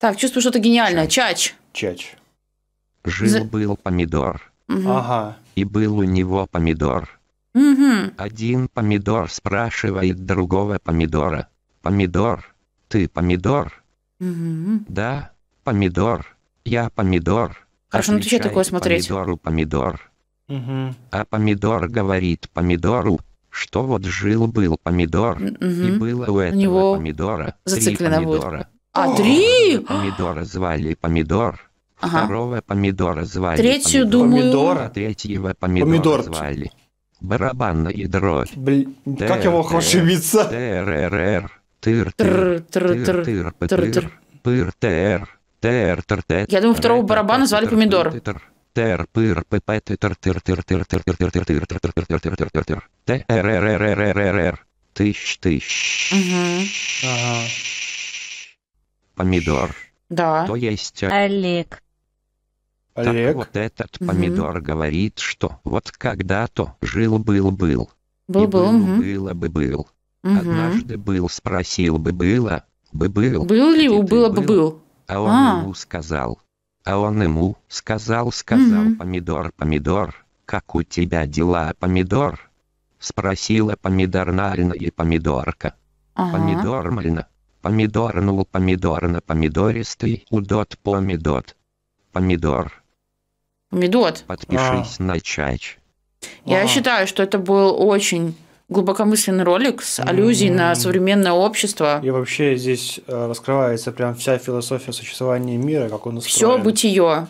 Так, чувствую что-то гениальное. Чач. Чач. Жил-был помидор. Угу. Ага. И был у него помидор. Угу. Один помидор спрашивает другого помидора. Помидор, ты помидор? Угу. Да, помидор. Я помидор. Хорошо, ну ты что такое смотреть? Помидору помидор. Угу. А помидор говорит помидору, что вот жил-был помидор, угу. и было у этого у него помидора три помидора. Будет. А, три? Помидора звали помидор. Ага. Второго помидора звали Третью, помидор. думаю... Помидора. Третьего помидора помидор. звали. Барабанная дробь. Блин, как его ошибиться? ТРРР. Тыр, тыр, тыр, тыр, пыр, тр, тр, тр, тр. Я думаю, второго барабана звали помидор. Тер, пыр, пп, тыр, тыр, тыр, тыр, тыр, тыр, тыр, тыр, тыр, тыр, тыр, тыр, тыр, тыр, тыр, тыр, тр, тр, тр, тр, тр, тыщ, тыщ. Ага помидор. Да. То есть... Э, Олег. Так вот этот угу. помидор говорит, что вот когда-то жил-был-был. Был-был. Угу. Было бы был. Угу. Однажды был, спросил бы было, бы был. Был ли у было бы был? А он а. ему сказал. А он ему сказал, сказал, угу. помидор, помидор, как у тебя дела, помидор? Спросила помидорнальная помидорка. Ага. Помидор мальна. Помидор ну помидор на помидористый удот помидот. Помидор. Медот. Подпишись а. на чач. Я а. считаю, что это был очень глубокомысленный ролик с аллюзией mm-hmm. на современное общество. И вообще здесь э, раскрывается прям вся философия существования мира, как он устроен. Все бытие.